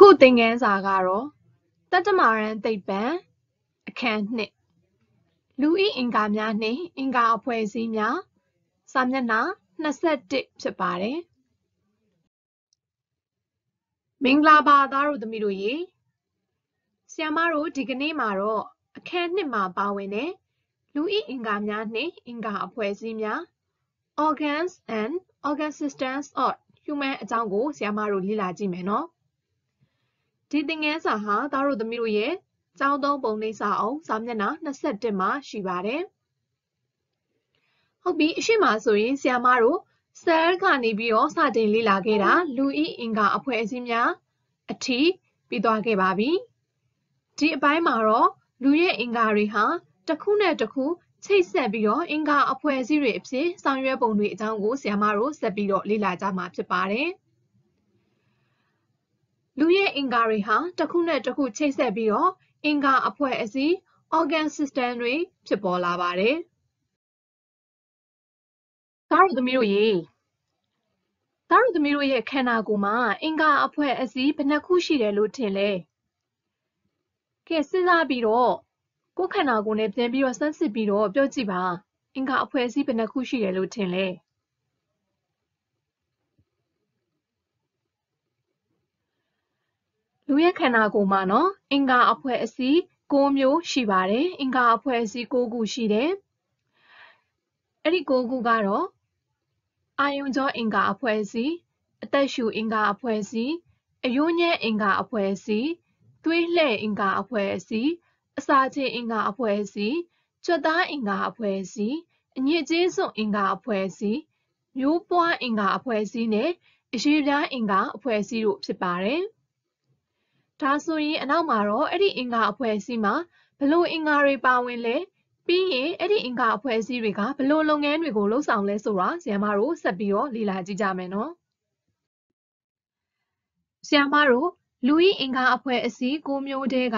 ခုသင်ခန်းစာကတော့တတ္တမာရန်သိပ္ပံအခန်းနှစ်လူဤအင်္ကာများနှင့်အင်္ကာအဖွဲ့အစည်းများ စာမျက်နှာ21ဖြစ်ပါတယ်မင်္ဂလာပါသားတို့သမီးတို့ရေဆရာမတို့ဒီကနေ့မှာတော့အခန်းနှစ်မှာပါဝင်တဲ့လူဤအင်္ကာများနှင့်အင်္ကာအဖွဲ့အစည်းများ organs and organ systems of human အကြောင်းကိုဆရာမတို့လေ့လာကြည့်မယ်နော်။ဒီသင်ခန်းစာဟာသားတို့သမီးတို့ရဲ့ကျောင်းသုံးပုံနှိပ်စာအုပ်စာမျက်နှာ21မှာရှိပါတယ်။ဟုတ်ပြီအရှိမဆိုရင်ဆရာမတို့ဆဲလ်ကနေပြီးတော့စတင်လေ့လာခဲ့တာလူဤအင်္ဂါအဖွဲ့အစည်းများအထိပြီးသွားခဲ့ပါပြီ။ဒီအပိုင်းမှာတော့လူရဲ့အင်္ဂါတွေဟာတစ်ခုနဲ့တစ်ခုချိတ်ဆက်ပြီးတော့အင်္ဂါအဖွဲ့အစည်းတွေအဖြစ်ဆောင်ရွက်ပုံတွေအကြောင်းကိုဆရာမတို့ဆက်ပြီးတော့လေ့လာကြမှာဖြစ်ပါတယ်။လူရဲ့အင်္ဂါတွေဟာတစ်ခုနဲ့တစ်ခုချိတ်ဆက်ပြီးတော့အင်္ဂါအဖွဲ့အစည်း organ system တွေဖြစ်ပေါ်လာပါတယ်။သားတို့သမီးတို့ရေသားတို့သမီးတို့ရဲ့ခန္ဓာကိုယ်မှာအင်္ဂါအဖွဲ့အစည်းဘယ်နှခုရှိတယ်လို့ထင်လဲ။ကဲစဉ်းစားပြီးတော့ကိုယ်ခန္ဓာကိုယ်နဲ့ပြန်ပြီးတော့စမ်းစစ်ပြီးတော့ပြောကြည့်ပါ အင်္ဂါအဖွဲ့အစည်းဘယ်နှခုရှိတယ်လို့ထင်လဲ။လူရဲ့ခန္ဓာကိုယ်မှာနော်အင်္ဂါအဖွဲအစည်း6မျိုးရှိပါတယ်အင်္ဂါအဖွဲအစည်း6ခုရှိတယ်အဲ့ဒီ6ခုကတော့အာယုံကြောအင်္ဂါအဖွဲအစည်းအသက်ရှူအင်္ဂါအဖွဲအစည်းအယိုးညံ့အင်္ဂါအဖွဲအစည်းသွေးလှည့်အင်္ဂါအဖွဲအစည်းအစာချေအင်္ဂါအဖွဲအစည်းကြွက်သားအင်္ဂါအဖွဲအစည်းအညစ်အကြေးစွန့်အင်္ဂါအဖွဲအစည်းမျိုးပွားအင်္ဂါအဖွဲအစည်းနဲ့အရေးပြားအင်္ဂါအဖွဲအစည်းတို့ဖြစ်ပါတယ်။။ဒါဆိုရင်အနောက်မှာတော့အဲ့ဒီအင်္ဂါအဖွဲ့အစည်းမှာဘလို့အင်္ဂါတွေပါဝင်လဲပြီးရင်အဲ့ဒီအင်္ဂါအဖွဲ့အစည်းတွေကဘလို့လုပ်ငန်းတွေကိုလှုပ်ဆောင်လဲဆိုတာဆရာမတို့ဆက်ပြီးတော့လေ့လာကြည့်ကြမယ်နော်။ဆရာမတို့လူဤအင်္ဂါအဖွဲ့အစည်းကိုမျိုးတဲက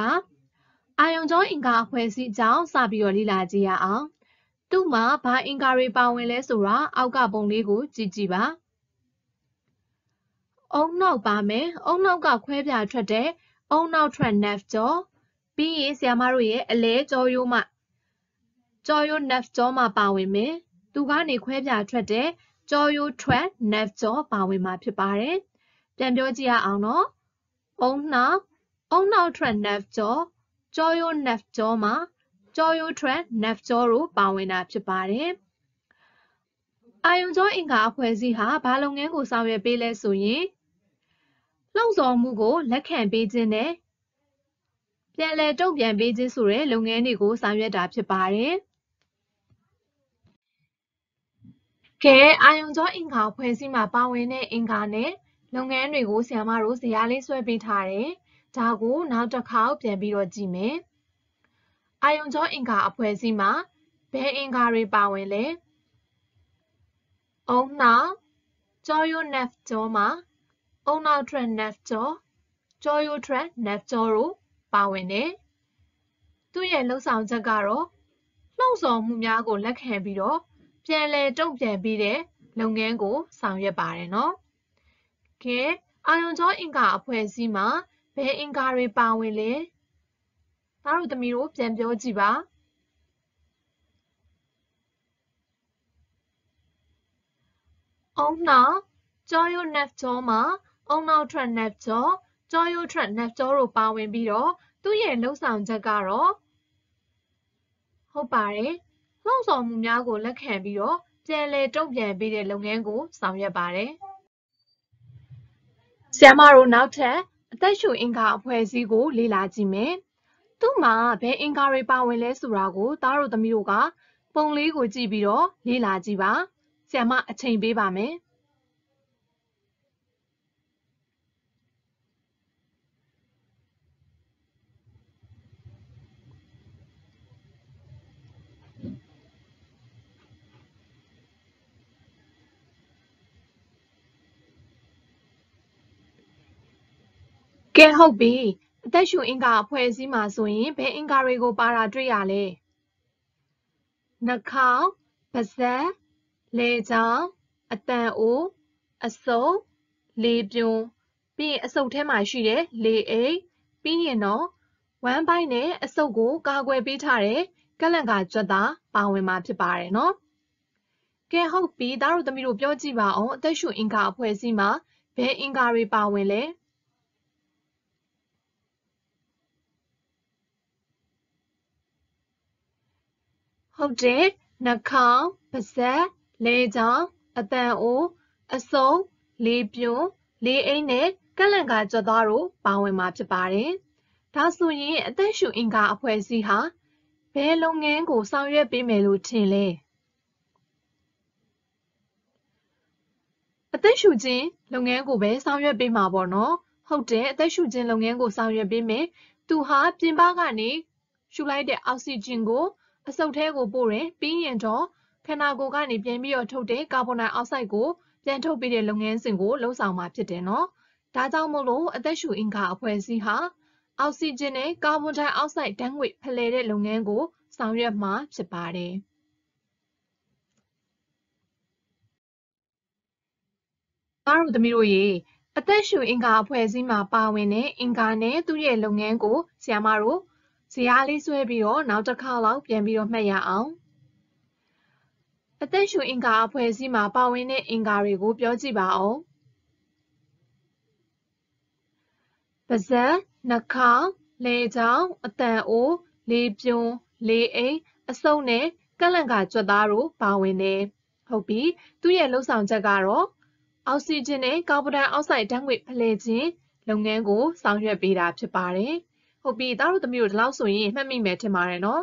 အာယုံကျောင်းအင်္ဂါအဖွဲ့အစည်းအကြောင်းစပြီးတော့လေ့လာကြည့်ရအောင်။သူ့မှာဘာအင်္ဂါတွေပါဝင်လဲဆိုတာအောက်ကပုံလေးကိုကြည့်ကြည့်ပါ။အုံနောက်ပါမယ်။အုံနောက်ကခွဲပြားထွက်တဲ့အုံနောက်ထွက် nerve ကြောပြီးရင်ဆရာမတို့ရဲ့အလဲကြောရိုးမှကြောရိုး nerve ကြောမှပါဝင်မယ်သူကနေခွဲပြားထွက်တဲ့ကြောရိုးထွက် nerve ကြော ပါဝင်မှာဖြစ်ပါတယ်ပြန်ပြောကြည့်ရအောင်နော်အုံနောက်အုံနောက်ထွက် nerve ကြောကြောရိုး nerve ကြောမှကြောရိုးထွက် nerve ကြောတို့ပါဝင်တာဖြစ်ပါတယ်အာယုံကြောအင်္ဂါအဖွဲ့အစည်းဟာဘာလုပ်ငန်းကိုဆောင်ရွက်ပေးလဲဆိုရင်လှုံ့ဆော်မှုကိုလက်ခံပေးခြင်းနဲ့ပြန်လည်တုံ့ပြန်ပေးခြင်းဆိုတဲ့လုပ်ငန်းတွေကိုဆောင်ရွက်တာဖြစ်ပါတယ်။ကဲအာယုံကျော်အင်္ဂါဖွဲ့စည်းမှာပါဝင်တဲ့အင်္ဂါနဲ့လုပ်ငန်းတွေကိုဆရာမတို့ဇာတ်လေးဆွဲပေးထားတယ်။ဒါကိုနောက်တစ်ခါပြန်ပြီးတော့ကြည့်မယ်။အာယုံကျော်အင်္ဂါအဖွဲ့အစည်းမှာဘယ်အင်္ဂါတွေပါဝင်လဲ။အုံနှောင်းကျော်ယွနက်ကျော်မှာအုံနောက်ထွက် nerve ကြောကြောရိုးထွက် nerve ကြောတို့ပါဝင်တယ်။သူ့ရဲ့လှုပ်ဆောင်ချက်ကတော့လှုံ့ဆော်မှုများကို လက်ခံပြီးတော့ပြန်လည်တုံ့ပြန်ပြီးတဲ့လုပ်ငန်းကို ဆောင်ရွက်ပါတယ်နော်။ကဲအာယုံကျော်အင်္ကာအဖွဲ့အစည်းမှာဘယ်အင်္ကာတွေပါဝင်လဲ။သားတို့သမီးတို့ ပြန်ပြောကြည့်ပါ။အောင်နာကြောယုတ်နက်ကျော်မှာအုံနောက်ထွက်နတ်ကျော်ကြောရိုးထွက်နတ်ကျော်တို့ပါဝင်ပြီးတော့သူ့ရဲ့လှုပ်ဆောင်ချက်ကတော့ဟုတ်ပါတယ်လှုပ်ဆောင်မှုများကိုလက်ခံပြီးတော့ပြန်လည်တုံ့ပြန်ပေးတဲ့လုပ်ငန်းကိုဆောင်ရွက်ပါတယ်ဆရာမတို့နောက်ထပ်အသက်ရှူအင်္ဂါအဖွဲ့အစည်းကိုလေ့လာကြည့်မယ်သူ့မှာဘယ်အင်္ဂါတွေပါဝင်လဲဆိုတာကိုသားတို့သမီးတို့ကပုံလေးကိုကြည့်ပြီးတော့လေ့လာကြည့်ပါဆရာမအချိန်ပေးပါမယ်ကဲဟုတ်ပြီအသက်ရှူအင်္ဂါအဖွဲ့အစည်းမှာဆိုရင်ဘယ်အင်္ဂါတွေကိုပါတာတွေ့ရလဲနှာခေါင်းပါးစပ်လေကြောင်းအတန်အိုးအစုပ်လေပြုံပြီးရင်အစုပ်ထဲမှာရှိတဲ့လေအိတ်ပြီးရင်တော့ဝမ်းပိုင်းနဲ့အစုပ်ကိုကာကွယ်ပေးထားတဲ့ကလန့်ကာကြွက်သားပါဝင်မှာဖြစ်ပါတယ်နော်ကဲဟုတ်ပြီဒါတို့သမီးတို့ပြောကြည့်ပါအောင်အသက်ရှူအင်္ဂါအဖွဲ့အစည်းမှာဘယ်အင်္ဂါတွေပါဝင်လဲဟုတ်တယ်နှာခေါင်းပါးစပ်လက်ချောင်းအပံအိုးအစုံလေးပြွန်လေးအိမ်နဲ့ကလန်ကာကြွက်သားတို့ ပါဝင်မှာဖြစ်ပါတယ်။ဒါဆိုရင်အသက်ရှူအင်ကာအဖွဲ့အစည်းဟာဘယ်လုပ်ငန်းကိုဆောင်ရွက်ပေးမယ်လို့ထင်လဲ။အသက်ရှူခြင်းလုပ်ငန်းကိုပဲဆောင်ရွက်ပေးမှာပေါ့နော်။ဟုတ်တယ်အသက်ရှူခြင်းလုပ်ငန်းကိုဆောင်ရွက်ပေးမယ်။သူဟာပြင်ပကနေရှူလိုက်တဲ့အောက်ဆီဂျင်ကိုအဆုတ်ထဲကိုပို့တယ်ပြီးရင်တော့ခန္ဓာကိုယ်ကနေပြန်ပြီးတော့ထုတ်တဲ့ကာဗွန်ဒိုင်အောက်ဆိုက်ကိုပြန်ထုတ်ပေးတဲ့လုပ်ငန်းစဉ်ကိုလှုပ်ဆောင်မှာဖြစ်တယ်နော်။ဒါကြောင့်မို့လို့အသက်ရှူအင်္ဂါအဖွဲ့အစည်းဟာအောက်ဆီဂျင်နဲ့ကာဗွန်ဒိုင်အောက်ဆိုက်ဓာတ်ငွေ့ဖလှယ်တဲ့လုပ်ငန်းကိုဆောင်ရွက်မှာဖြစ်ပါတယ်။သားတို့သမီးတို့ရေအသက်ရှူအင်္ဂါအဖွဲ့အစည်းမှာပါဝင်တဲ့အင်္ဂါနဲ့သူ့ရဲ့လုပ်ငန်းကိုဆရာမတို့ဇရာလေးဆွဲပြီးတော့နောက်တစ်ခါလောက်ပြန်ပြီးတော့မှတ်ရအောင်အသက်ရှူအင်္ဂါအဖွဲ့အစည်းမှာ ပါဝင်တဲ့အင်္ဂါတွေကိုပြောကြည့်ပါအောင်ပါဇက်နှာခေါင်းလေချောင်းအတန်အိုးလေပြွန်လေအိမ်အစုံနဲ့ကလန့်ကာကြွက်သားတို့ပါဝင်တယ်ဟုတ်ပြီသူရဲ့လှုပ်ဆောင်ချက်ကတော့အောက်ဆီဂျင်နဲ့ကာဗွန်ဒိုင်အောက်ဆိုက်ဓာတ်ငွေ့ဖလှယ်ခြင်းလုပ်ငန်းကိုဆောင်ရွက်ပေးတာဖြစ်ပါတယ်။ဟုတ်ပြီသားတို့သမီးတို့ဒီလောက်ဆိုရင်မှတ်မိမယ်ထင်ပါတယ်နော်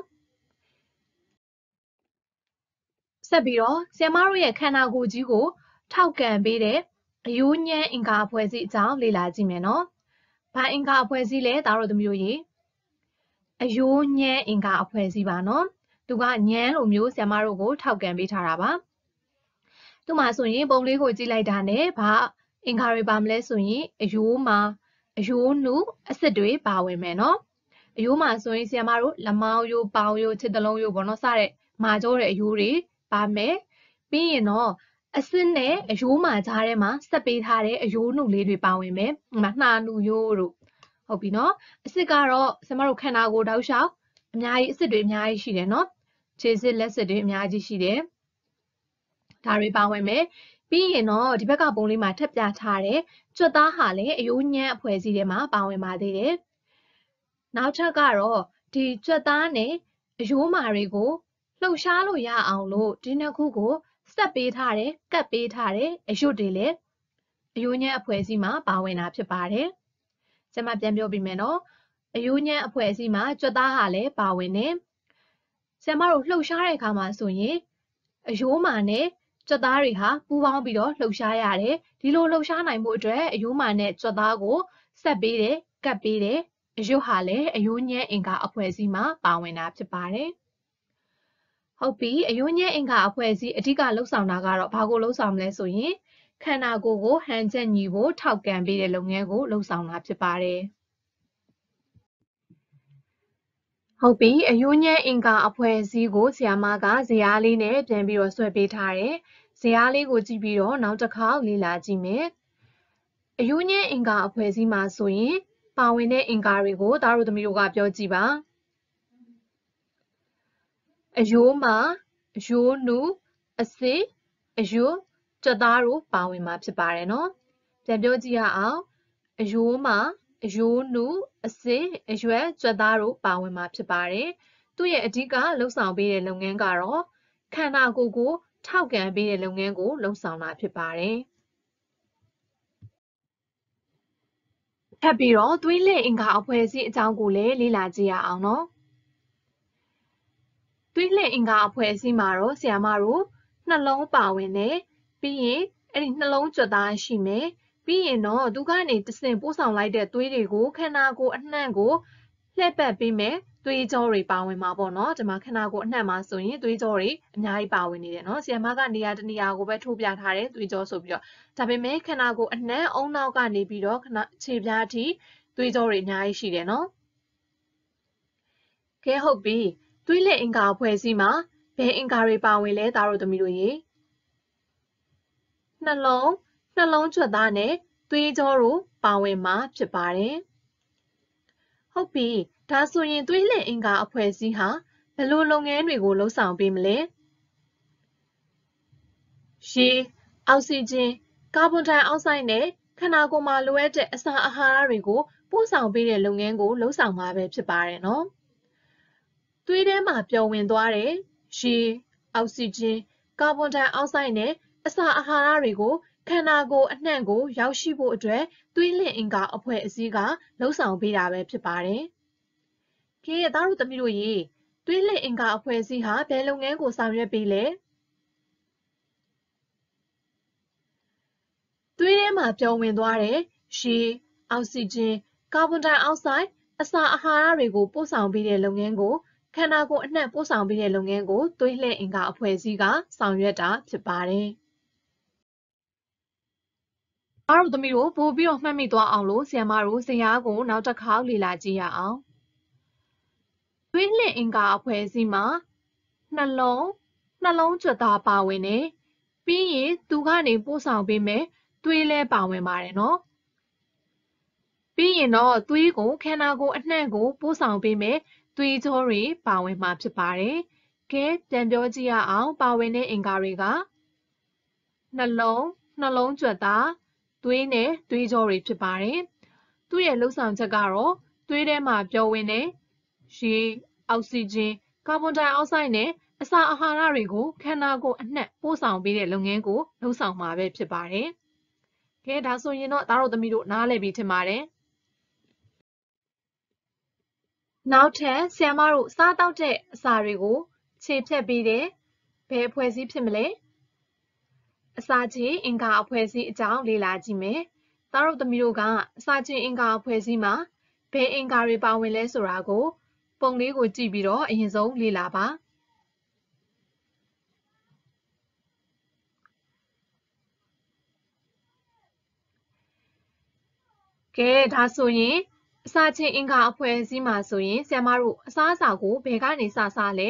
ဆက်ပြီးတော့ဆီယမတို့ရဲ့ခန္ဓာကိုယ်ကြီးကို ထောက်ကန်ပေးတဲ့အယိုးညံအင်္ဂါအဖွဲ့စည်းအကြောင်းလေ့လာကြည့်မယ်နော်။ဘာအင်္ဂါအဖွဲ့စည်းလဲသားတို့သမီးတို့ရေအယိုးညံအင်္ဂါအဖွဲ့စည်းပါနော်။သူကညံလိုမျိုးဆီယမတို့ကိုထောက်ကန်ပေးထားတာပါ။သူ့မှာဆိုရင်ပုံလေးကိုကြည့်လိုက်တာနဲ့ဘာအင်္ဂါတွေပါမလဲဆိုရင်အယိုးမှာအယိုးနု အစစ်တွေပါဝင်မယ်နော်အယိုးမှာဆိုရင်ဆီယမတို့လမောင်းယိုးပေါင်းယိုးချစ်တလုံးယိုးပေါ့နော်စတဲ့မာကြောတဲ့အယိုးတွေပါမယ်ပြီးရင်တော့အစစ်နဲ့အယိုးမှာကြားထဲမှာဆက်ပေးထားတဲ့အယိုးနုလေးတွေပါဝင်မယ်ဥပမာနှာနုယိုးတို့ဟုတ်ပြီနော်အစစ်ကတော့ဆီယမတို့ခန္ဓာကိုယ်တောက်လျှောက်အများကြီးအစစ်တွေအများကြီးရှိတယ်နော်ခြေစစ်လက်စစ်တွေအများကြီးရှိတယ်ဒါတွေပါဝင်မယ်ပြီးရင်တော့ဒီဘက်ကပုံလေးမှာထပ်ပြထားတဲ့ကျွတ်သားဟာလည်းအယိုးညံ့အဖွဲ့အစည်းထဲမှာ ပါဝင်ပါသေးတယ်။နောက်ထပ်ကတော့ဒီကျွတ်သားနဲ့အယိုးမာတွေကိုလှုပ်ရှားလို့ရအောင်လို့ဒီနှစ်ခုကိုစက်ပေးထားတယ်၊ကတ်ပေးထားတယ်အယွတ်တွေလည်းအယိုးညံ့အဖွဲ့အစည်းမှာပါဝင်တာဖြစ်ပါတယ်။ကျွန်မပြန်ပြောပြမယ်နော်။အယိုးညံ့အဖွဲ့အစည်းမှာကျွတ်သားဟာလည်းပါဝင်တယ်။ဆရာမတို့လှုပ်ရှားတဲ့အခါမှာဆိုရင်အယိုးမာနဲ့ကြွက်သားတွေဟာပူးပေါင်းပြီးတော့လှုပ်ရှားရတယ်ဒီလိုလှုပ်ရှားနိုင်မှုအတွက်အယိုးမာနဲ့ကြွက်သားကိုဆက်ပေးတယ်ကတ်ပေးတယ်အယုတ်ဟာလည်းအယိုးညံအင်္ဂါအဖွဲ့အစည်းမှာပါဝင်တာဖြစ်ပါတယ်ဟုတ်ပြီအယိုးညံအင်္ဂါအဖွဲ့အစည်းအဓိကလှုပ်ဆောင်တာကတော့ဘာကိုလှုပ်ဆောင်မလဲဆိုရင်ခန္ဓာကိုယ်ကို ဟန်ချက်ညီဖို့ထောက်ကန်ပေးတဲ့လုပ်ငန်းကိုလှုပ်ဆောင်တာဖြစ်ပါတယ်ဟုတ်ပြီအယိုးညံအင်္ဂါအဖွဲ့အစည်းကိုဆရာမကဇေယျလေးနဲ့ပြန်ပြီးတော့ဆွဲပေးထားတယ်ဇာတ်လေးကိုကြည့်ပြီးတော့နောက်တစ်ခါလေ့လာကြည့်မယ်။အယူညင်းအင်္ကာအဖွဲ့အစည်းမှာဆိုရင် ပါဝင်တဲ့အင်္ကာတွေကိုသားတို့သမီးတို့ကပြောကြည့်ပါ။အယိုးမှာအယိုးနုအစိအယိုးကြက်သားတို့ပါဝင်မှာ ဖြစ်ပါတယ်နော်။ပြန်ပြောကြည့်ရအောင်။အယိုးမှာအယိုးနုအစိအရွက်ကြက်သားတို့ပါဝင်မှာဖြစ်ပါတယ်။သူ့ရဲ့အဓိကလှုပ်ဆောင်ပေးတဲ့လုပ်ငန်းကတော့ခန္ဓာကိုယ်ကိုထောက်ခံပေးတဲ့လုပ်ငန်းကိုလှုံ့ဆော်တာဖြစ်ပါတယ်။ထပ်ပြီးတော့သွေးလက်အင်္ဂါအဖွဲ့အစည်းအကြောင်းကိုလည်းလေ့လာကြည့်ရအောင်နော်။သွေးလက်အင်္ဂါအဖွဲ့အစည်းမှာတော့ဆရာမတို့နှလုံးပါဝင်တယ်။ပြီးရင်အဲ့ဒီနှလုံးကြွက်သားရှိမယ်။ပြီးရင်တော့သူကနေတဆင့်ပို့ဆောင်လိုက်တဲ့သွေးတွေကိုခန္ဓာကိုယ်အနှံ့ကိုလှည့်ပတ်ပေးမယ်။သွေးကြောတွေပါဝင်မှာပေါ့နော်ဒီမှာခနာကိုအနှံ့မှာဆိုရင်သွေးကြောတွေအများကြီးပါဝင်နေတယ်နော်ဆီယမကနေရာတနေရာကိုပဲထိုးပြထားတယ်သွေးကြောဆိုပြီးတော့ဒါပေမဲ့ခနာကိုအနှံ့အုံနောက်ကနေပြီးတော့ခနာခြေပြားအထိသွေးကြောတွေအများကြီးရှိတယ်နော်ကဲဟုတ်ပြီသွေးလက်အင်္ဂါဖွဲ့စည်းမှာဘယ်အင်္ဂါတွေပါဝင်လဲသားတို့သမီးတို့ရေနှလုံးနှလုံးကြွက်သားနဲ့သွေးကြောတို့ပါဝင်မှာဖြစ်ပါတယ်ဟုတ်ပြီ။ဒါဆိုရင်သွေးလှည့်အင်္ဂါအဖွဲ့အစည်းဟာဘယ်လိုလုပ်ငန်းတွေကိုလုပ်ဆောင်ပေးမလဲ။ရေ၊အောက်ဆီဂျင်၊ကာဗွန်ဒိုင်အောက်ဆိုဒ်နဲ့ခန္ဓာကိုယ်မှာလိုအပ်တဲ့အစာအာဟာရတွေကိုပို့ဆောင်ပေးတဲ့လုပ်ငန်းကိုလုပ်ဆောင်မှာပဲဖြစ်ပါတယ်နော်။သွေးထဲမှာပျော်ဝင်သွားတဲ့ရေ၊အောက်ဆီဂျင်၊ကာဗွန်ဒိုင်အောက်ဆိုဒ်နဲ့အစာအာဟာရတွေကိုခန္ဓာကိုယ်အနှံ့ကို ရောက်ရှိဖို့အတွက်သွေးလှည့်အင်္ဂါအဖွဲ့အစည်းကလုပ်ဆောင်ပေးတာပဲဖြစ်ပါတယ်။ဖေရဲ့သားတို့သမီးတို့ရေတွေးလက်အင်္ကာအဖွဲ့အစည်းဟာဘယ်လုပ်ငန်းကိုဆောင်ရွက်ပေးလဲ။တွေးထဲမှာပြောင်းဝင်သွားတဲ့ရေ၊အောက်ဆီဂျင်၊ကာဗွန်ဒိုင်အောက်ဆိုက် အစာအာဟာရတွေကိုပို့ဆောင်ပေးတဲ့လုပ်ငန်းကို ခန္ဓာကိုယ်အနှံ့ပို့ဆောင်ပေးတဲ့လုပ်ငန်းကိုသွေးလှည့်အင်္ဂါအဖွဲ့အစည်းကဆောင်ရွက်တာဖြစ်ပါတယ်။အားလုံးသမီးတို့ပို့ပြီးတော့မှတ်မိသွားအောင်လို့ဆရာမတို့ဇင်ရားကိုနောက်တစ်ခါလေ့လာကြည့်ရအောင်။သွေးလှင့်အင်္ဂါအဖွဲ့အစည်းမှာနှလုံးနှလုံးကြွက်သားပါဝင်တယ်။ပြီးရင်သူကနေပို့ဆောင်ပေးမယ်သွေးလဲပါဝင်ပါတယ်နော်။ပြီးရင်တော့သွေးကိုခန္ဓာကိုယ်အနှံ့ကိုပို့ဆောင်ပေးမယ်သွေးကြောတွေပါဝင်မှာဖြစ်ပါတယ်။ကဲပြန်ပြောကြည့်ရအောင် ပါဝင်တဲ့အင်္ဂါတွေကနှလုံးနှလုံးကြွက်သားသွေးနဲ့သွေးကြောတွေဖြစ်ပါတယ်။သူ့ရဲ့လှုပ်ဆောင်ချက်ကတော့သွေးထဲမှာပျော်ဝင်တဲ့ရေ၊အောက်ဆီဂျင်၊ကာဗွန်ဒိုင်အောက်ဆိုဒ်နဲ့အစာအာဟာရတွေကိုခန္ဓာကိုယ်အနှံ့ပို့ဆောင်ပေးတဲ့လုပ်ငန်းကိုလှုပ်ဆောင်မှာပဲဖြစ်ပါတယ်။ကဲဒါဆိုရင်တော့သားတို့သမီးတို့နားလည်ပြီးထင်ပါတယ်။နောက်ထပ်ဆ iam မတို့စားတောက်တဲ့အစာတွေကို ခြေဖြတ်ပေးတယ်။ဘယ်အဖွဲ့အစည်းဖြစ်မလဲ။အစာချင်းအင်္ဂါအဖွဲ့အစည်းအကြောင်း လေ့လာကြည့်မယ်။သားတို့သမီးတို့ကအစာချင်းအင်္ဂါအဖွဲ့အစည်းမှာဘယ်အင်္ဂါတွေပါဝင်လဲဆိုတာကိုပုံလေးကိုကြည့်ပြီးတော့အရင်ဆုံးလေ့လာပါကဲဒါဆိုရင်အစာချင်းအင်္ဂါအဖွဲ့အစည်းမှာဆိုရင်ဆရာမတို့အစားအစာကိုဘယ်ကနေစစားလဲ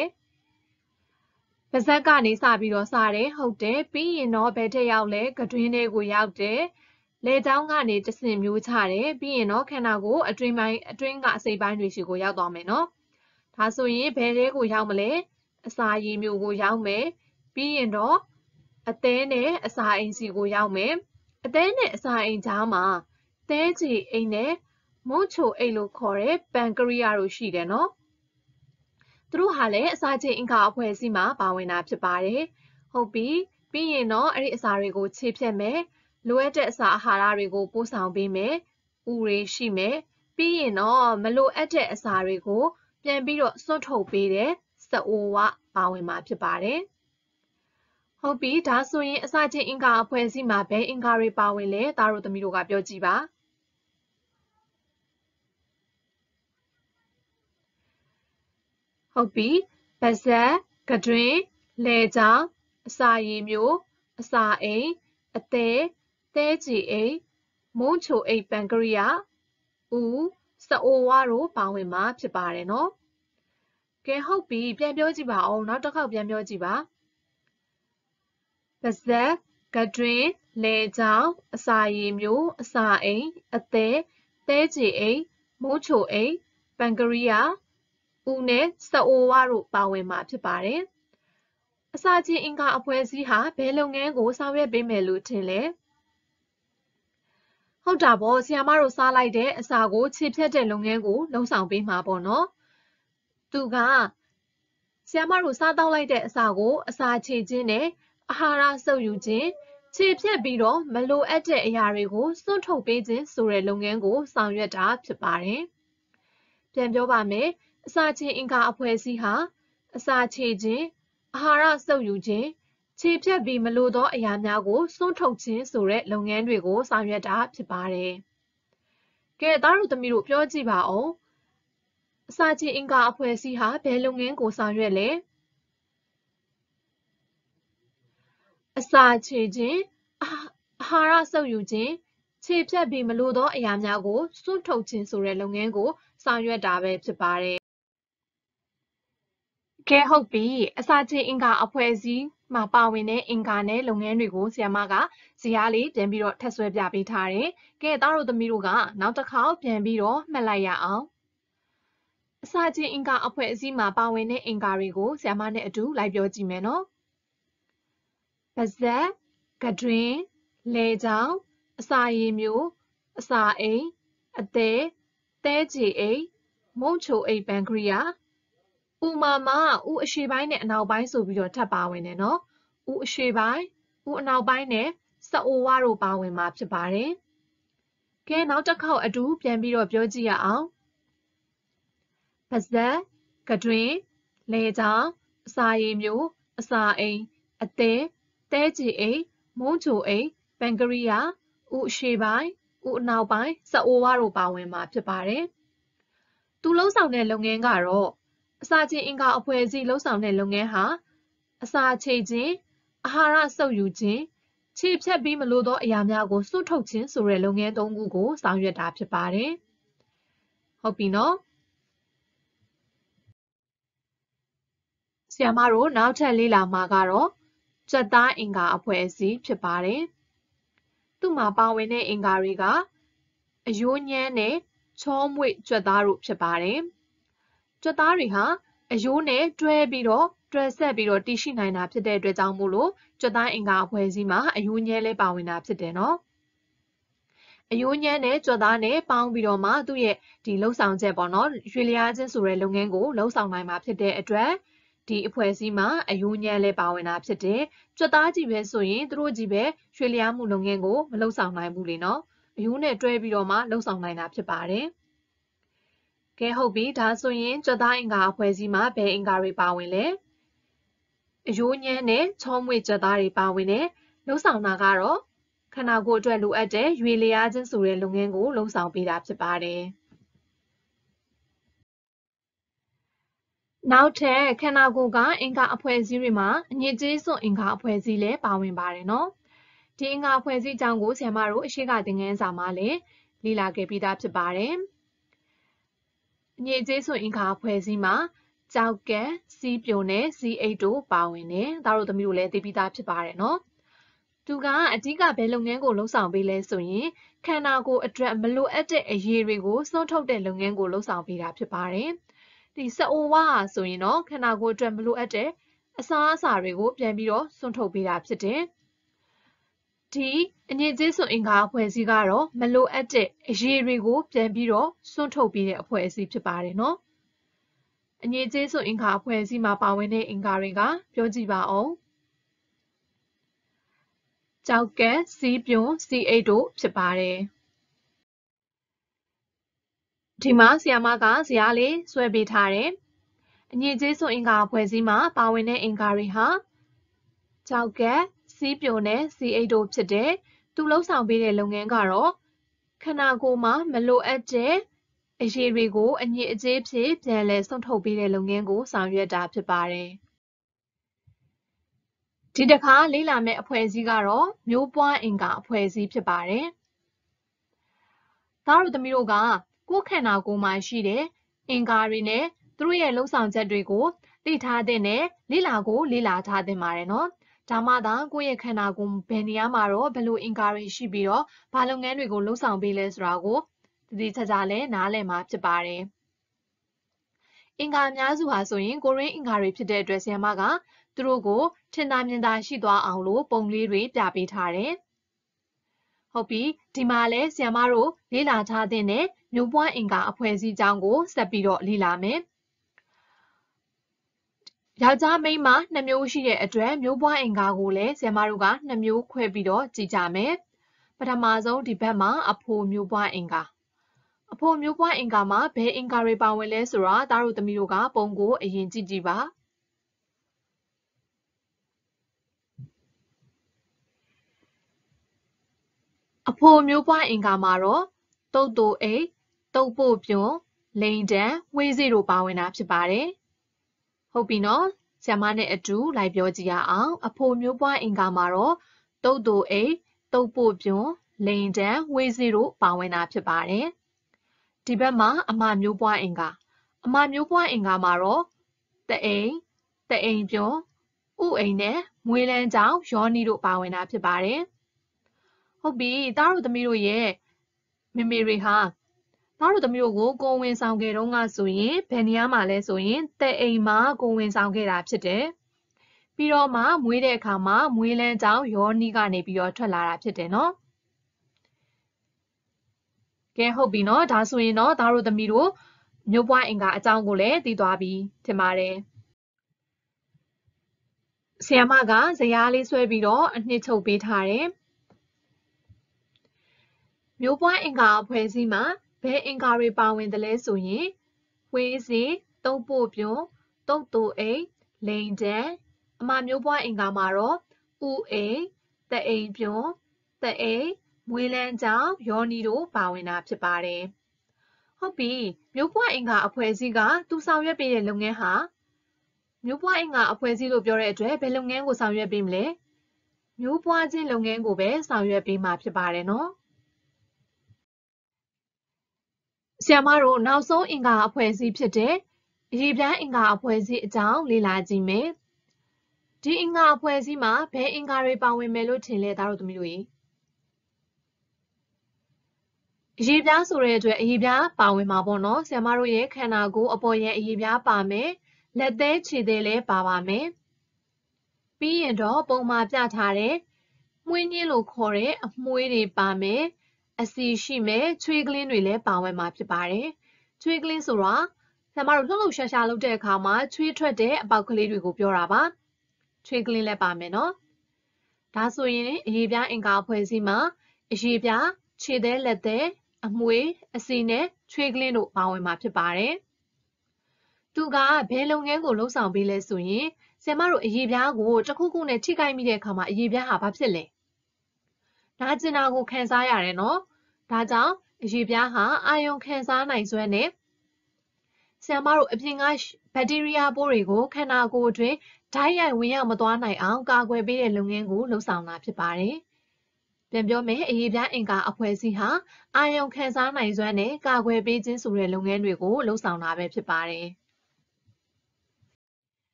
ပါဇက်ကနေစပြီးတော့စားတယ်ဟုတ်တယ်ပြီးရင်တော့ဘယ်ထက်ရောက်လဲကတွင်းထဲကိုရောက်တယ်လေချောင်းကနေတဆင်မျိုးချတယ်ပြီးရင်တော့ခန္ဓာကိုယ်အတွင်းပိုင်းအတွင်းကအစိပ်ပိုင်းတွေရှိကိုရောက်သွားမယ်နော်ဒါဆိုရင်ဘယ်တဲကိုရောက်မလဲအစာရည်မျိုးကိုရောက်မယ်ပြီးရင်တော့အသေးနဲ့အစာအိမ်စီကိုရောက်မယ်အသေးနဲ့အစာအိမ်ကြားမှာသဲချီအိမ်နဲ့မုတ်ချိုအိမ်လို့ခေါ်တဲ့ပန်ကရိယာတို့ရှိတယ်နော်သူတို့ဟာလည်းအစာချင်းအင်္ဂါအဖွဲ့အစည်းမှာ ပါဝင်တာဖြစ်ပါတယ်ဟုတ်ပြီပြီးရင်တော့အဲ့ဒီအစာတွေကို ခြေဖြတ်မယ်လိုအပ်တဲ့အစာအာဟာရတွေကို ပို့ဆောင်ပေးမယ်ဥတွေရှိမယ်ပြီးရင်တော့မလိုအပ်တဲ့အစာတွေကိုပြန်ပြီးတော့စွန့်ထုတ်ပေးတဲ့စအိုဝပါဝင်မှာဖြစ်ပါတယ်။ဟုတ်ပြီဒါဆိုရင်အစချင်းအင်္ဂါအဖွဲ့အစည်းမှာဘယ်အင်္ဂါတွေပါဝင်လဲသားတို့သမီးတို့ကပြောကြည့်ပါ။ဟုတ်ပြီပါဇက်၊ကတွင်၊လေချောင်း၊အစာရည်မျိုး၊အစာအိမ်၊အသေး၊သဲကြည်အိမ်၊မုံချိုအိမ်ပန်ကရိယာ၊ဦးစအိုဝါတို့ပါဝင်မှာဖြစ်ပါတယ်နော်ကဲဟုတ်ပြီပြန်ပြောကြည့်ပါအောင်နောက်တစ်ခေါက်ပြန်ပြောကြည့်ပါပါဇက်ကတွင်လေချောင်းအစာရည်မျိုးအစာအိမ်အသေးသဲကြည်အိမ်မိုးချိုအိမ်ပန်ကရီယာဦးနဲ့စအိုဝါတို့ပါဝင်မှာဖြစ်ပါတယ်အစာချင်းအင်္ဂါအဖွဲ့အစည်းဟာဘယ်လုပ်ငန်းကိုဆောင်ရွက်ပေးမယ်လို့ထင်လဲ။ဟုတ်တာပေါ့ဆီယာမတို့စားလိုက်တဲ့အစာကိုခြေဖြတ်တဲ့လုပ်ငန်းကိုလုံဆောင်ပေးမှာပေါ့နော်သူကဆီယာမတို့စားတောက်လိုက်တဲ့အစာကိုအစာခြေခြင်းနဲ့အာဟာရစုပ်ယူခြင်းခြေဖြတ်ပြီးတော့မလိုအပ်တဲ့အရာတွေကိုစွန့်ထုတ်ပေးခြင်းဆိုတဲ့လုပ်ငန်းကို ဆောင်ရွက်တာဖြစ်ပါတယ်ပြန်ပြောပါမယ်အစာခြေအင်္ဂါအဖွဲ့အစည်းဟာအစာခြေခြင်းအာဟာရစုပ်ယူခြင်းခြေဖြတ်ပြီးမလိုသောအရာများကိုစွန့်ထုတ်ခြင်းဆိုတဲ့လုပ်ငန်းတွေကိုဆောင်ရွက်တာဖြစ်ပါတယ်။ကဲသားတို့သမီးတို့ပြောကြည့်ပါအောင်။အစာချင်းအင်္ဂါအဖွဲ့အစည်းဟာဘယ်လုပ်ငန်းကိုဆောင်ရွက်လဲ။အစာချေခြင်းအာဟာရစုပ်ယူခြင်းခြေဖြတ်ပြီးမလိုသောအရာများကိုစွန့်ထုတ်ခြင်းဆိုတဲ့လုပ်ငန်းကိုဆောင်ရွက်တာပဲဖြစ်ပါတယ်။ကဲဟုတ်ပြီ။အစာချင်းအင်္ဂါအဖွဲ့အစည်းမှာပါဝင်တဲ့အင်္ဂါနဲ့လုပ်ငန်းတွေကိုဆီယမကဇီယာလေးပြန်ပြီးတော့ထပ်ဆွဲပြပေးထားတယ်။ကဲသားတို့သမီးတို့ကနောက်တစ်ခါပြန်ပြီးတော့မှတ်လိုက်ရအောင်။အစာချင်းအင်္ဂါအဖွဲ့အစည်းမှာပါဝင်တဲ့အင်္ဂါတွေကိုဆီယမနဲ့အတူလိုက်ပြောကြည့်မယ်နော်။ပါဇက်၊ကဒရင်၊လေချောင်းအစာရည်မျိုးအစာအိမ်အသေးတဲချေအိမ်မုံချိုအိမ်ဘန်ဂရီယာဥမာမှာဥအရှေ့ပိုင်းနဲ့အနောက်ပိုင်းဆိုပြီးတော့ထပ်ပါဝင်တယ်နော်ဥအရှေ့ပိုင်းဥအနောက်ပိုင်းနဲ့စအိုဝါတို့ပါဝင်မှာဖြစ်ပါတယ်ကဲနောက်တစ်ခေါက်အတူပြန်ပြီးတော့ပြောကြည့်ရအောင်ပါဇက်၊ကတွင်၊လေကြောင်၊အစာရည်မျိုး၊အစာအိမ်၊အသေး၊တဲကြီးအိမ်၊မုံချိုအိမ်၊ပန်ကရီယာ၊ဥအရှေ့ပိုင်း၊ဥအနောက်ပိုင်းစအိုဝါတို့ပါဝင်မှာဖြစ်ပါတယ်သူလုံးဆောင်တဲ့လုပ်ငန်းကတော့အစာချင်းအင်္ဂါအဖွဲ့အစည်းလှုပ်ဆောင်တဲ့လုပ်ငန်းဟာအစာချိတ်ခြင်းအာဟာရစုပ်ယူခြင်းခြေဖြတ်ပြီးမလိုသောအရာများကိုစွန့်ထုတ်ခြင်းဆိုတဲ့လုပ်ငန်းသုံးခုကိုဆောင်ရွက်တာဖြစ်ပါတယ်။ဟုတ်ပြီနော်။ဆရာမတို့နောက်ထပ်လေ့လာမှာကတော့ကြက်သားအင်္ဂါအဖွဲ့အစည်းဖြစ်ပါတယ်။သူ့မှာပါဝင်တဲ့အင်္ဂါတွေကအယိုးညမ်းနဲ့ချောမွေ့ကြက်သားတို့ဖြစ်ပါတယ်။ကြွက်သားတွေဟာအယိုးနဲ့တွဲပြီးတော့တွဲဆက်ပြီးတော့တည်ရှိနိုင်တာဖြစ်တဲ့အတွက်ကြောင့်မို့လို့ကြွက်သားအင်္ဂါအဖွဲ့အစည်းမှာအယိုးညဲလဲပါဝင်တာဖြစ်တယ်နော်အယိုးညံနဲ့ကြွက်သားနဲ့ပေါင်းပြီးတော့မှသူ့ရဲ့ဒီလှုပ်ဆောင်ချက်ပေါ့နော်ရွေလျားခြင်းဆိုတဲ့လုပ်ငန်းကိုလှုပ်ဆောင်နိုင်မှာဖြစ်တဲ့အတွက်ဒီအဖွဲ့အစည်းမှာအယိုးညံလဲပါဝင်တာဖြစ်တယ်ကြွက်သားကြီးပဲဆိုရင်သူတို့ကြီးပဲရွေလျားမှုလုပ်ငန်းကိုမလှုပ်ဆောင်နိုင်ဘူးလေနော်အယိုးနဲ့တွဲပြီးတော့မှလှုပ်ဆောင်နိုင်တာဖြစ်ပါတယ်။။ကဲဟုတ်ပြီဒါဆိုရင်ကြက်သားအင်္ဂါအဖွဲ့စည်းမှာဘယ်အင်္ဂါတွေပါဝင်လဲ။အယိုးညမ်းနဲ့ချောမွေကြက်သားတွေပါဝင်တယ်။လှုပ်ဆောင်တာကတော့ ခန္ဓာကိုယ်အတွက်လိုအပ်တဲ့ရွေလျားခြင်းဆိုတဲ့လုပ်ငန်းကိုလှုပ်ဆောင်ပေးတာဖြစ်ပါတယ်။နောက်ထပ်ခန္ဓာကိုယ်ကအင်္ဂါအဖွဲ့အစည်းတွေမှာအညစ်အကြေးစွန့်အင်္ဂါအဖွဲ့အစည်းလည်းပါဝင်ပါတယ်နော်။ဒီအင်္ဂါအဖွဲ့အစည်းအကြောင်းကိုဆရာမတို့အရှိကသင်ခန်းစာမှာလည်းလေ့လာခဲ့ပြီးသားဖြစ်ပါတယ်။အညစ်အကြေးဆိုအင်္ဂါဖွဲ့စည်းမှာကြောက်ကဲစီးပြုံနဲ့စီးအိတ်တို့ပါဝင်တယ်။ဒါတို့သမီးတို့လည်းသိပြီးသားဖြစ်ပါတယ်နော်။သူကအဓိကဘယ်လုပ်ငန်းကိုလှုပ်ဆောင်ပေးလဲဆိုရင်ခန္ဓာကိုယ်အတွက်မလိုအပ်တဲ့အရေးတွေကိုစွန့်ထုတ်တဲ့လုပ်ငန်းကိုလှုပ်ဆောင်ပေးတာဖြစ်ပါတယ်။ဒီစအိုဝါဆိုရင်တော့ခန္ဓာကိုယ်အတွက်မလိုအပ်တဲ့အစားအစာတွေကိုပြန်ပြီးတော့စွန့်ထုတ်ပေးတာဖြစ်တယ်။ဒီအညစ်အကြေးစွန်အင်္ဂါအဖွဲ့အစည်းကတော့မလိုအပ်တဲ့အရေးတွေကိုပြန်ပြီးတော့စွန့်ထုတ်ပေးတဲ့အဖွဲ့အစည်းဖြစ်ပါတယ်နော်။အညစ်အကြေးစွန်အင်္ဂါအဖွဲ့အစည်းမှာပါဝင်တဲ့အင်္ဂါတွေကပြောကြည့်ပါအောင်။ကြောက်ကဲစီးပြွန်စီအိတ်တို့ဖြစ်ပါတယ်။ဒီမှာဆီယာမကဇရာလေးဆွဲပေးထားတယ်။အညစ်အကြေးစွန်အင်္ဂါအဖွဲ့အစည်းမှာပါဝင်တဲ့အင်္ဂါတွေဟာကြောက်ကဲစီးပြိုနဲ့စီအိတ်တို့ဖြစ်တယ်။သူလှုပ်ဆောင်ပေးတဲ့လုပ်ငန်းကတော့ခန္ဓာကိုယ်မှာမလိုအပ်တဲ့အရေးတွေကိုအညစ်အကြေးဖြစ်ပြန်လည်ဆုံးထုတ်ပေးတဲ့လုပ်ငန်းကိုဆောင်ရွက်တာဖြစ်ပါတယ်။ဒီတစ်ခါလေ့လာမယ့်အဖွဲ့အစည်းကတော့မျိုးပွားအင်္ဂါအဖွဲ့အစည်းဖြစ်ပါတယ်။သားတို့သမီးတို့ကကိုယ်ခန္ဓာကိုယ်မှာရှိတဲ့အင်္ဂါတွေနဲ့သူတို့ရဲ့လှုပ်ဆောင်ချက်တွေကို သိထားတဲ့နဲ့လေ့လာကိုလေ့လာထားသင့်ပါတယ်နော်။ဒါမှသာကိုယ့်ရဲ့ခန္ဓာကိုယ်ဘယ်နေရာမှာတော့ဘယ်လိုအင်္ဂါတွေရှိပြီးတော့ဘာလုပ်ငန်းတွေကိုလုပ်ဆောင်ပေးလဲဆိုတာကိုတည်တည်ချာချာလဲနားလည်မှာဖြစ်ပါတယ်။အင်္ဂါအများစုဟာဆိုရင်ကိုရင်းအင်္ဂါတွေဖြစ်တဲ့အတွက်ဆီယမကသူတို့ကိုထင်သာမြင်သာရှိသွားအောင်လို့ပုံလေးတွေပြပေးထားတယ်။ဟုတ်ပြီဒီမှာလဲဆီယမတို့လေ့လာထားတဲ့မျိုးပွားအင်္ဂါအဖွဲ့အစည်းအကြောင်းကိုဆက်ပြီးတော့လေ့လာမယ်။ယောက်ျားမိန်းမနှစ်မျိုးရှိတဲ့အတွက်မျိုးပွားအင်္ကာကိုလည်းဆရာမတို့ကနှစ်မျိုးခွဲပြီးတော့ကြည်ကြမယ်။ပထမဆုံးဒီဘက်မှာအဖိုမျိုးပွားအင်္ကာအဖိုမျိုးပွားအင်္ကာမှာဘယ်အင်္ကာတွေပါဝင်လဲဆိုတာတားတို့သမီးတို့ကပုံကိုအရင်ကြည့်ကြည့်ပါ။အဖိုမျိုးပွားအင်္ကာမှာတော့တုတ်တူအိတ်တုတ်ဖို့ပြွန်လိန်တန်ဝေးစီတို့ပါဝင်တာဖြစ်ပါတယ်။ဟုတ်ပြီနော်ဆရာမနဲ့အတူလိုက်ပြောကြည့်ရအောင် အဖိုမျိုးပွားအင်္ကာမှာတော့တုတ်တူအိတ်တုတ်ပို့ပြွန်လိန်တန်ဝေစီတို့ပါဝင်တာဖြစ်ပါတယ်ဒီဘက်မှာ အမမျိုးပွားအင်္ကာအမမျိုးပွားအင်္ကာမှာတော့တအိမ်တအိမ်ပြွန်ဥအိမ်နဲ့မွေလန်းကြောင်ယောနီတို့ပါဝင်တာဖြစ်ပါတယ်ဟုတ်ပြီတားတို့သမီးတို့ရဲ့မိမေတွေဟာငါတို့သမီးတို့ကိုကိုဝင်ဆောင်ခဲ့တော့ကဆိုရင်ဘယ်နေရာမှာလဲဆိုရင်တဲ့အိမ်မှာကိုဝင်ဆောင်ခဲ့တာဖြစ်တယ်။ပြီးတော့မှ မွေးတဲ့အခါမှာမွေးလန်းကြောင်းယောနီကနေပြီးတော့ထွက်လာတာဖြစ်တယ်နော်။ကဲဟုတ်ပြီနော်ဒါဆိုရင်တော့သားတို့သမီးတို့မြို့ပွားအင်္ဂါအကြောင်းကိုလည်းသိသွားပြီထင်ပါတယ်။ဆီယမကဇရားလေးဆွဲပြီးတော့အနှစ်ချုပ်ပေးထားတယ်။မျိုးပွားအင်္ဂါအဖွဲ့အစည်းမှာဘယ်အင်္ဂါတွေပါဝင်သလဲဆိုရင်ဝေးစီတုတ်ပို့ပြွန်တုတ်တူအိမ်လိန်တန်အမမျိုးပွားအင်္ဂါမှာတော့ဥအိမ်တအိမ်ပြွန်တအိမ်မွေးလန်းကြောင်ယောနီတို့ပါဝင်တာဖြစ်ပါတယ်ဟုတ်ပြီမျိုးပွားအင်္ဂါအဖွဲ့အစည်းကသူဆောင်ရွက်ပေးတဲ့လုပ်ငန်းဟာမျိုးပွားအင်္ဂါအဖွဲ့အစည်းလို့ပြောတဲ့အတွက်ဘယ်လုပ်ငန်းကိုဆောင်ရွက်ပေးမလဲမျိုးပွားခြင်းလုပ်ငန်းကိုပဲဆောင်ရွက်ပေးမှာဖြစ်ပါတယ်နော်ဆရာမတို့နောက်ဆုံးအင်္ဂါအဖွဲ့အစည်းဖြစ်တဲ့အရေးပြန်းအင်္ဂါအဖွဲ့အစည်းအကြောင်းလေ့လာကြည့်မယ်။ဒီအင်္ဂါအဖွဲ့အစည်းမှာဘယ်အင်္ဂါတွေပါဝင်မယ်လို့ထင်လဲသားတို့သမီးတို့ရေ။အရေးပြားဆိုတဲ့အတွက်အရေးပြားပါဝင်မှာပေါ့နော်။ဆရာမတို့ရဲ့ခန္ဓာကိုယ်အပေါ်ရဲ့အရေးပြားပါမယ်။လက်သေးခြေသေးလည်းပါပါမယ်။ပြီးရင်တော့ပုံမှာပြထားတဲ့မွှင်းညင်းလို့ခေါ်တဲ့အမွှေးတွေပါမယ်။အစီရှိမယ်ချွေးကလင်းတွေလည်းပါဝင်မှာဖြစ်ပါတယ်ချွေးကလင်းဆိုတာဆရာမတို့လှုပ်လှုပ်ရှားရှားလုပ်တဲ့အခါမှာချွေးထွက်တဲ့အပေါက်ကလေးတွေကိုပြောတာပါချွေးကလင်းလည်းပါမယ်နော်ဒါဆိုရင်အရေပြားအင်္ကာဖွဲ့စည်းမှာအရေပြားခြေသေးလက်သေးအမွေအစီနဲ့ချွေးကလင်းတို့ပါဝင်မှာဖြစ်ပါတယ်သူကဘယ်လုပ်ငန်းကိုလှုပ်ဆောင်ပေးလဲဆိုရင်ဆရာမတို့အရေးပြားကိုတစ်ခုခုနဲ့ထိခိုက်မိတဲ့အခါမှာအရေးပြားဟာဘာဖြစ်လဲ။နာကျင်တာကိုခံစားရတယ်နော်။ဒါကြောင့်အရေပြားဟာအာယုံခံစားနိုင်စွမ်းနဲ့ဆရာမတို့အပြင်ကဘက်တီးရီးယားပိုးတွေကိုခန္ဓာကိုယ်အတွင်းဓာတ်ရိုက်ဝင်ရောက်မသွားနိုင်အောင်ကာကွယ်ပေးတဲ့လုပ်ငန်းကိုလှုံ့ဆော်တာဖြစ်ပါတယ်။ပြန်ပြောမယ်အရေးပြားအင်ကာအဖွဲ့အစည်းဟာအာယုံခံစားနိုင်စွမ်းနဲ့ကာကွယ်ပေးခြင်းဆိုတဲ့လုပ်ငန်းတွေကိုလှုံ့ဆော်တာပဲဖြစ်ပါတယ်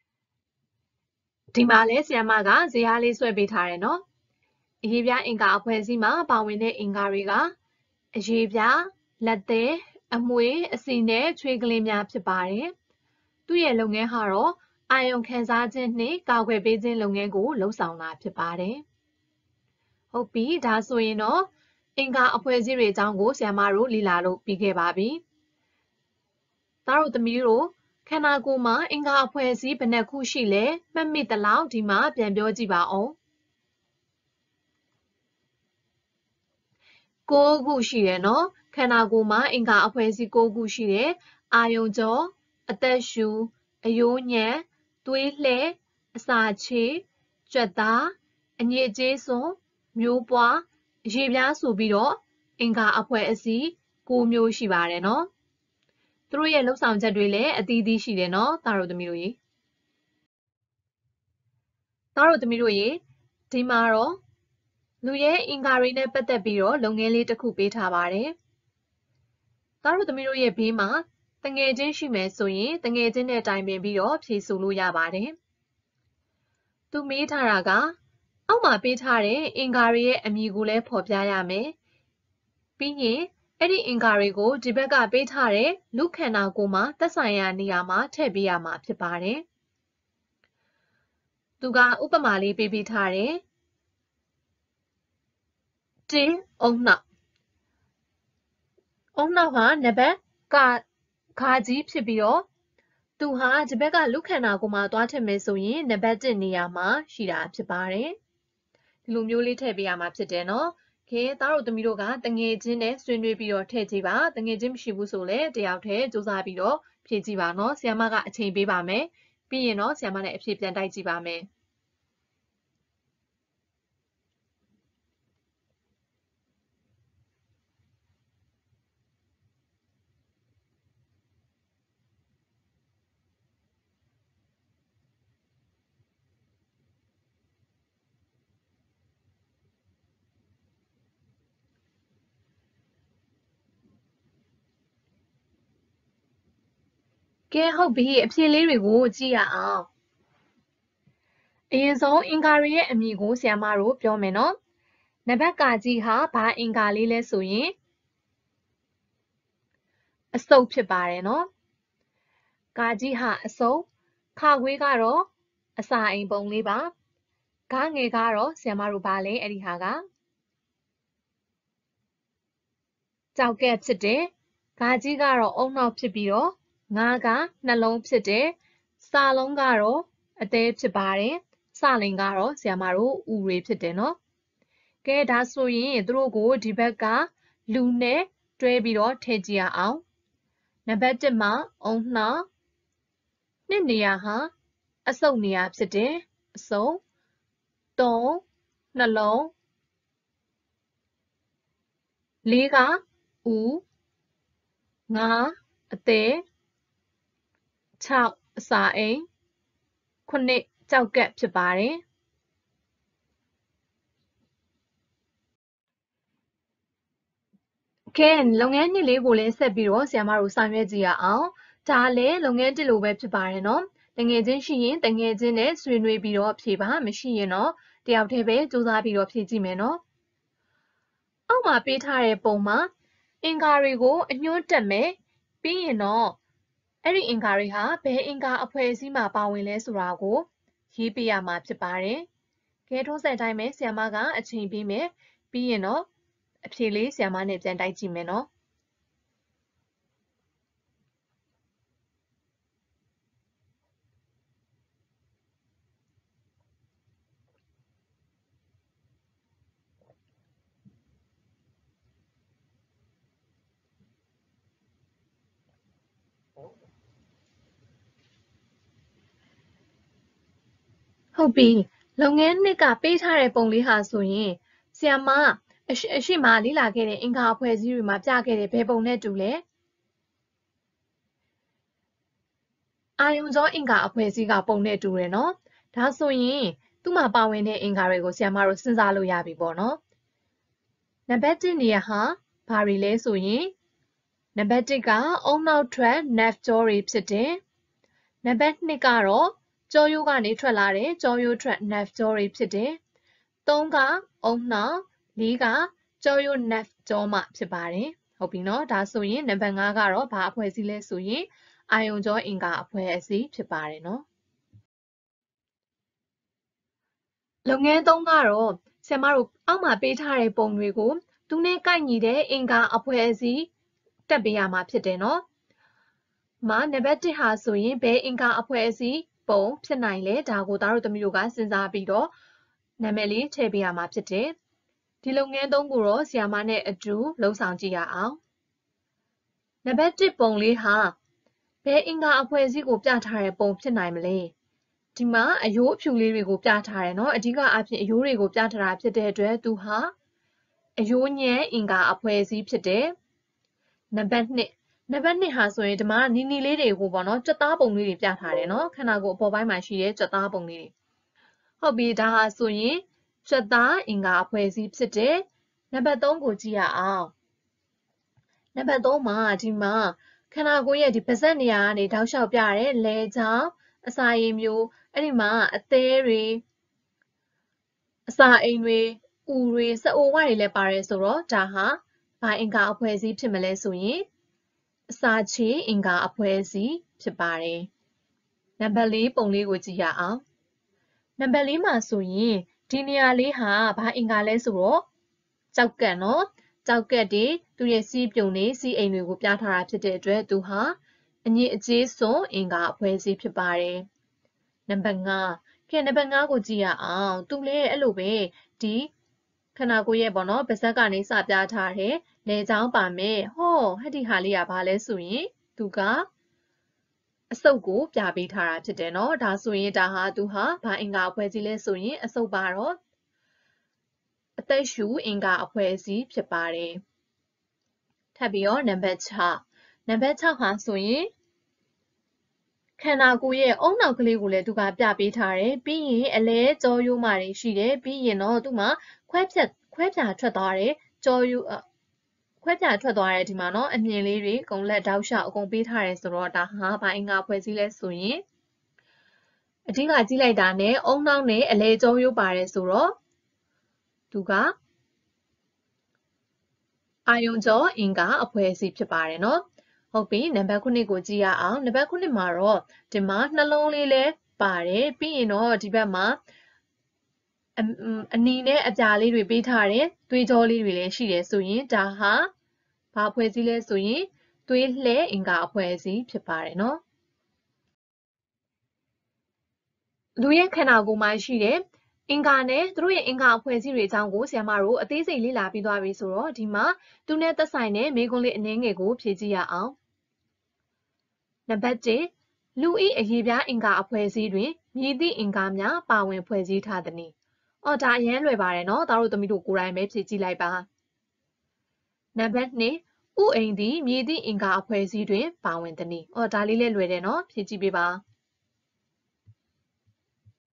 ။ဒီမှာလဲဆီယမကဇေယျလေးဆွဲပေးထားတယ်နော်အရေးပြအင်္ဂါအဖွဲ့အစည်းမှာ ပါဝင်တဲ့အင်္ဂါတွေကအရေးပြလက်သေးအမွေအစီနဲ့ချွေးကလေးများဖြစ်ပါတယ်။သူ့ရဲ့လုပ်ငန်းဟာတော့အာယုံခန်းစားခြင်းနှင့်ကာကွယ်ပေးခြင်းလုပ်ငန်းကိုလှုပ်ဆောင်တာဖြစ်ပါတယ်။ဟုတ်ပြီဒါဆိုရင်တော့အင်္ဂါအဖွဲ့အစည်းတွေအကြောင်းကိုဆရာမတို့လေ့လာလို့ပြီးခဲ့ပါပြီ။သားတို့သမီးတို့ခန္ဓာကိုယ်မှာအင်္ဂါအဖွဲ့အစည်းဘယ်နှခုရှိလဲမှတ်မိသလောက်ဒီမှာပြန်ပြောကြည့်ပါအောင်6ခုရှိတယ်နော်ခန္ဓာကိုယ်မှာအင်္ဂါအဖွဲ့အစည်း6ခုရှိတယ်အာယုံကြောအသက်ရှူအယိုးညံသွေးလှဲအစာချေကြွက်သားအညစ်အကြေးစွန်မျိုးပွားရေပြားဆိုပြီးတော့အင်္ဂါအဖွဲ့အစည်း6မျိုးရှိပါတယ်နော်သူတို့ရဲ့လှုပ်ဆောင်ချက်တွေလည်းအသီးသီးရှိတယ်နော်သားတို့သမီးတို့ရေသားတို့သမီးတို့ရေဒီမှာတော့လူရဲအင်္ဂါတွေနဲ့ပတ်သက်ပြီးတော့လုပ်ငန်းလေးတစ်ခုပေးထားပါတယ်။သားတို့သမီးတို့ရဲ့ဘေးမှာတငယ်ချင်းရှိမယ်ဆိုရင်တငယ်ချင်းနဲ့တိုင်ပင်ပြီးတော့ဖြေဆိုလို့ရပါတယ်။သူမေးထားတာက အောက်မှာပေးထားတဲ့အင်္ဂါတွေရဲ့အမည်ကိုလည်းဖော်ပြရမယ်။ပြီးရင်အဲ့ဒီအင်္ဂါတွေကိုဒီဘက်ကပေးထားတဲ့လူခန္ဓာကိုယ်မှာသက်ဆိုင်ရာနေရာမှာထည့်ပေးရမှာဖြစ်ပါတယ်။သူကဥပမာလေးပေးပေးထားတယ်။တင်းဦးနှောက်ဦးနှောက်ဟာနဘက်ကဂါကြီးဖြစ်ပြီးတော့သူဟာဒီဘက်ကလူခန္ဓာကိုမှသွားထင်မယ်ဆိုရင်နဘက်1နေရာမှာရှိတာဖြစ်ပါတယ်ဒီလိုမျိုးလေးထည့်ပေးရမှာဖြစ်တယ်နော်ခေသားတို့သမီးတို့ကတငယ်ချင်းနဲ့ဆွေးနွေးပြီးတော့ထည့်ကြည့်ပါတငယ်ချင်းမရှိဘူးဆိုလည်းတယောက်တည်းစူးစမ်းပြီးတော့ဖြည့်ကြည့်ပါနော်ဆီယမကအချိန်ပေးပါမယ်ပြီးရင်တော့ဆီယမနဲ့အဖြေပြန်တိုက်ကြည့်ပါမယ်ကဲဟုတ်ပြီအဖြေလေးတွေကိုကြည့်ရအောင်အရင်ဆုံးအင်္ဂါရီရဲ့အမည်ကိုဆရာမတို့ပြောမယ်နော်နံပါတ်ကာကြီးဟာဘာအင်္ဂါလေးလဲဆိုရင်အစုပ်ဖြစ်ပါတယ်နော်ကာကြီးဟာအစုပ်ခခွေးကတော့အစာအိမ်ပုံလေးပါဂငယ်ကတော့ဆရာမတို့ဘာလဲအဲ့ဒီဟာကကြောက်ကဲ့ဖြစ်တယ်ဂါကြီးကတော့အုံနောက်ဖြစ်ပြီးတော့ငါကနှလုံး ဖြစ်တယ်စာလုံးကတော့အသေးဖြစ်ပါတယ်စလင်ကတော့ဆရာမတို့ဥရေဖြစ်တယ်နော်ကဲဒါဆိုရင်သူတို့ကိုဒီဘက်က လူနဲ့တွဲပြီးတော့ထည့်ကြည့်ရအောင်နံပါတ်1မှာအုံနှောင်းနှစ်နေရာဟာအစုပ်နေရာဖြစ်တယ်အစုပ်3နှလုံး4ကဥ9အသေး6အစာအိမ်9ကြောက်ကပ်ဖြစ်ပါတယ်ကဲလုပ်ငန်းနှစ်လေးကိုလည်းဆက်ပြီးတော့ဆရာမတို့ဆောင်ရွက်ကြည့်ရအောင်ဒါလည်းလုပ်ငန်းတစ်လိုပဲဖြစ်ပါတယ်နော်တငယ်ချင်းရှိရင်တငယ်ချင်းနဲ့ဆွေးနွေးပြီးတော့ဖြေပါမရှိရင်တော့တယောက်တည်းပဲစူးစမ်းပြီးတော့ဖြေကြည့်မယ်နော်အောက်မှာပေးထားတဲ့ပုံမှာအင်္ကာတွေကိုအညွှန်းတက်မယ်ပြီးရင်တော့အဲ့ဒီအင်္ဂါတွေဟာဘယ်အင်္ဂါအဖွဲ့အစည်းမှာပါဝင်လဲဆိုတာကိုရေးပြရမှာဖြစ်ပါတယ်။ကဲထုံးစံတိုင်းပဲဆီယမကအချိန်ပေးမယ်ပြီးရင်တော့အဖြေလေးဆီယမနဲ့ပြန်တိုက်ကြည့်မယ်နော်။ဟုတ်ပြီလုပ်ငန်းနှစ်ကပေးထားတဲ့ပုံလေးဟာဆိုရင်ဆရာမအရှိအရှိမလေ့လာခဲ့တဲ့အင်္ဂါအဖွဲ့အစည်းတွေမှာပြခဲ့တဲ့ဘယ်ပုံနဲ့တူလဲအာယုံကျော်အင်္ဂါအဖွဲ့အစည်းကပုံနဲ့တူတယ်နော်ဒါဆိုရင်သူ့မှာပါဝင်တဲ့အင်္ဂါတွေကိုဆရာမတို့စဉ်းစားလို့ရပြီပေါ့နော်နံပါတ်1နေရာဟာဘာတွေလဲဆိုရင်နံပါတ်1ကအုံနောက်ထွက် nerve jaw တွေဖြစ်တယ်နံပါတ်2ကတော့ကြောရိုးကနေထွက်လာတဲ့ကြောရိုးထွက် nerve ကြောတွေဖြစ်တယ်။၃ကအုံနှောင်း၄ကကြောရိုး nerve ကြောမှဖြစ်ပါတယ်။ဟုတ်ပြီနော်။ဒါဆိုရင်နံပါတ်5ကတော့ဘာအဖွဲ့အစည်းလဲဆိုရင်အာယုံကြောအင်္ဂါအဖွဲ့အစည်းဖြစ်ပါတယ်နော်။လုပ်ငန်း၃ကတော့ဆရာမတို့အောက်မှာပေးထားတဲ့ပုံတွေကိုသူနဲ့ကိုက်ညီတဲ့အင်္ဂါအဖွဲ့အစည်းတက်ပေးရမှာဖြစ်တယ်နော်။မှာနံပါတ်1ဟာဆိုရင်ဘယ်အင်္ဂါအဖွဲ့အစည်းပုံဖြစ်နိုင်လဲဒါကိုသားတို့သမီးတို့ကစဉ်းစားပြီးတော့နာမည်လေးထည့်ပေးရမှာဖြစ်တယ်။ဒီလုပ်ငန်းသုံးခုတော့ဆီယာမနဲ့အတူလုံဆောင်ကြည့်ရအောင်။နံပါတ်1ပုံလေးဟာဘယ်အင်္ဂါအဖွဲ့အစည်းကိုပြထားတဲ့ပုံဖြစ်နိုင်မလဲ။ဒီမှာအယိုးအဖြူလေးတွေကိုပြထားတယ်နော်။အဓိကအဖြစ်အယိုးတွေကိုပြထားတာဖြစ်တဲ့အတွက်သူဟာအယိုးညံအင်္ဂါအဖွဲ့အစည်းဖြစ်တယ်။နံပါတ်2နံပါတ်1ဟာဆိုရင်ဒီမှာနီနီလေးတွေကိုပေါ့နော်ကြက်သားပုံလေးတွေပြထားတယ်နော်ခန္ဓာကိုယ်အပေါ်ပိုင်းမှာရှိတဲ့ကြက်သားပုံလေးတွေဟုတ်ပြီဒါဟာဆိုရင်ကြက်သားအင်္ဂါအဖွဲ့အစည်းဖြစ်တယ်နံပါတ်3ကိုကြည့်ရအောင်နံပါတ်3မှာဒီမှာခန္ဓာကိုယ်ရဲ့ဒီပါဇက်နေရာကနေတောက်လျှောက်ပြရတယ်လေချောင်းအစာရည်မျိုးအဲ့ဒီမှာအသေးတွေအစာအိမ်တွေဥတွေစအိုဝါတွေလည်းပါတယ်ဆိုတော့ဒါဟာဘာအင်္ဂါအဖွဲ့အစည်းဖြစ်မလဲဆိုရင်အစာချေအင်္ဂါအဖွဲ့အစည်းဖြစ်ပါတယ်။နံပါတ်၄ပုံလေးကိုကြည့်ရအောင်။နံပါတ်၄မှာဆိုရင်ဒီနေရာလေးဟာဘာအင်္ဂါလဲဆိုတော့ကြောက်ကန့်နော်။ကြောက်ကက်တွေသူရဲ့စီးပြုံတွေစီးအိမ်တွေကိုပြထားတာဖြစ်တဲ့အတွက်သူဟာအငြိအကျေးဆုံးအင်္ဂါအဖွဲ့အစည်းဖြစ်ပါတယ်။နံပါတ်၅ခင်နံပါတ်၅ကိုကြည့်ရအောင်။သူလည်းအဲ့လိုပဲဒီခန္ဓာကိုယ်ရဲ့ပေါ့နော်ပါဇက်ကနေစပြထားတဲ့လဲချောင်းပါမယ်ဟောဟက်ဒီဟာလေးကဘာလဲဆိုရင်သူကအစုပ်ကိုပြပေးထားတာဖြစ်တယ်နော်ဒါဆိုရင်ဒါဟာသူဟာဘာအင်္ဂါအဖွဲကြီးလဲဆိုရင်အစုပ်ပါတော့အသက်ရှူအင်္ဂါအဖွဲကြီး ဖြစ်ပါတယ်ထပ်ပြီးတော့နံပါတ်6နံပါတ်6ဟာဆိုရင်ခန္ဓာကိုယ်ရဲ့အုံနောက်ကလေးကိုလည်းသူကပြပေးထားတယ်ပြီးရင်အလဲကြောရိုးမာတွေရှိတယ်ပြီးရင်တော့သူမှခွဲဖြတ်ခွဲပြာထွက်သွားတယ်ကြောရိုးခွဲပြန်ထွက်သွားတဲ့ဒီမှာနော်အမြင်လေးတွေကုံလက်တောက်လျှောက်အကုန်ပေးထားတယ်ဆိုတော့ဒါဟာဘာအင်္ဂါဖွဲ့စည်းလဲဆိုရင်အဓိကကြည့်လိုက်တာနဲ့အုံနောက်နဲ့အလဲကျုံရိုးပါတယ်ဆိုတော့သူကအာယုံကျော်အင်္ဂါအဖွဲ့အစည်းဖြစ်ပါတယ်နော်ဟုတ်ပြီနံပါတ်9ကိုကြည့်ရအောင်နံပါတ်9မှာတော့ဒီမှာနှလုံးလေးလဲပါတယ်ပြီးရင်တော့ဒီဘက်မှာအနီနဲ့အပြာလေးတွေပေးထားတယ်သွေးကြောလေးတွေလည်းရှိတယ်ဆိုရင်ဒါဟာဘာအဖွဲ့အစည်းလဲဆိုရင်သွေးလှဲအင်္ဂါအဖွဲ့အစည်းဖြစ်ပါတယ်နော်လူရဲ့ခန္ဓာကိုယ်မှာရှိတဲ့အင်္ဂါနဲ့သူတို့ရဲ့အင်္ဂါအဖွဲ့အစည်းတွေအကြောင်းကိုဆရာမတို့အသေးစိတ်လေ့လာပြီးသွားပြီဆိုတော့ဒီမှာသူနဲ့သက်ဆိုင်တဲ့မိကွန်းလေးအနည်းငယ်ကိုဖြည့်ကြည့်ရအောင်နံပါတ်1လူဤအရေးပြား အင်္ဂါအဖွဲ့အစည်းတွင်မြည်သည့်အင်္ဂါများပါဝင်ဖွဲ့စည်းထားသည်။အော်ဒါအရန်လွယ်ပါတယ်နော်။ဒါတို့သမီးတို့ကိုယ်တိုင်ပဲဖြည့်ကြည့်လိုက်ပါ။နံပါတ်2ဥအိမ်သည်မြေသည့်အင်္ဂါအဖွဲ့အစည်းတွင်ပါဝင်သည်။အော်ဒါလေးလည်းလွယ်တယ်နော်ဖြည့်ကြည့်ပေးပါ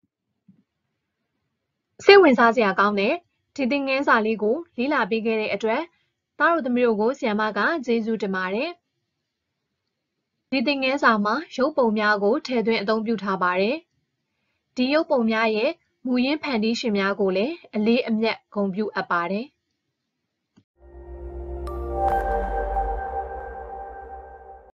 ။စိတ်ဝင်စားစရာကောင်းတဲ့ဒီသင်ငန်းစာလေးကိုလေ့လာပေးခဲ့တဲ့အတွက်သားတို့သမီးတို့ကိုဆရာမကကျေးဇူးတင်ပါတယ်။ဒီသင်ငန်းစာမှာရုပ်ပုံများကိုထည့်သွင်းအသုံးပြုထားပါတယ်။ဒီရုပ်ပုံများရဲ့မူရင်းဖန်တီးရှင်များကိုလည်းအလေးအမြတ်ဂုဏ်ပြုအပ်ပါတယ်။